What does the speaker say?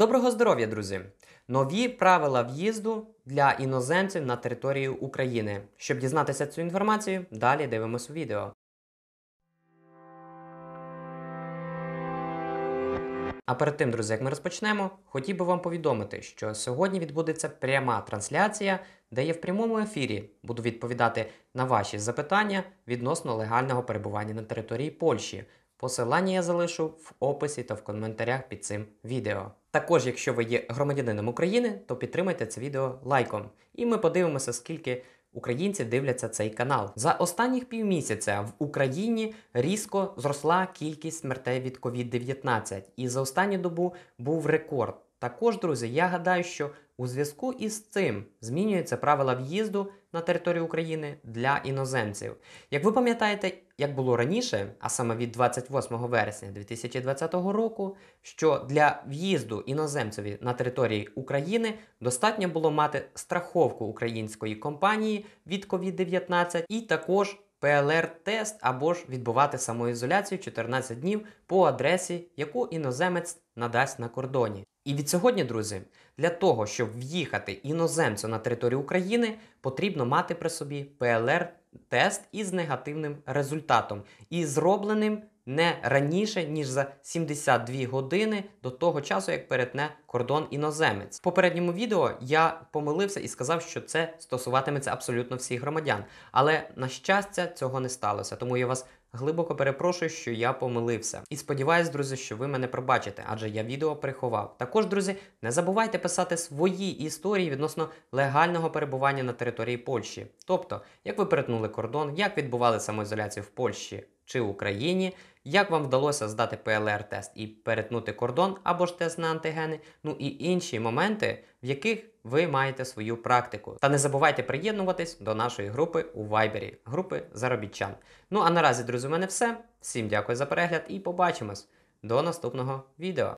Доброго здоров'я, друзі! Нові правила в'їзду для іноземців на територію України. Щоб дізнатися цю інформацію, далі дивимось відео. А перед тим, друзі, як ми розпочнемо, хотів би вам повідомити, що сьогодні відбудеться пряма трансляція, де я в прямому ефірі буду відповідати на ваші запитання відносно легального перебування на території Польщі. Посилання я залишу в описі та в коментарях під цим відео. Також, якщо ви є громадянином України, то підтримайте це відео лайком. І ми подивимося, скільки українці дивляться цей канал. За останніх півмісяця в Україні різко зросла кількість смертей від COVID-19, і за останню добу був рекорд. Також, друзі, я гадаю, що у зв'язку із цим змінюються правила в'їзду на територію України для іноземців. Як ви пам'ятаєте, як було раніше, а саме від 28 вересня 2020 року, що для в'їзду іноземцеві на території України достатньо було мати страховку української компанії від COVID-19 і також ПЛР-тест або ж відбувати самоізоляцію 14 днів по адресі, яку іноземець надасть на кордоні. І від сьогодні, друзі, для того, щоб в'їхати іноземцю на територію України, потрібно мати при собі ПЛР-тест із негативним результатом і зробленим не раніше ніж за 72 години до того часу, як перетне кордон іноземець. В попередньому відео я помилився і сказав, що це стосуватиметься абсолютно всіх громадян. Але на щастя, цього не сталося, тому я вас Глибоко перепрошую, що я помилився. І сподіваюсь, друзі, що ви мене пробачите, адже я відео приховав. Також, друзі, не забувайте писати свої історії відносно легального перебування на території Польщі. Тобто, як ви перетнули кордон, як відбували самоізоляцію в Польщі чи в Україні, як вам вдалося здати ПЛР-тест і перетнути кордон або ж тест на антигени, ну і інші моменти, в яких ви маєте свою практику. Та не забувайте приєднуватись до нашої групи у Вайбері, групи заробітчан. Ну а наразі, друзі, у мене все. Всім дякую за перегляд і побачимось до наступного відео.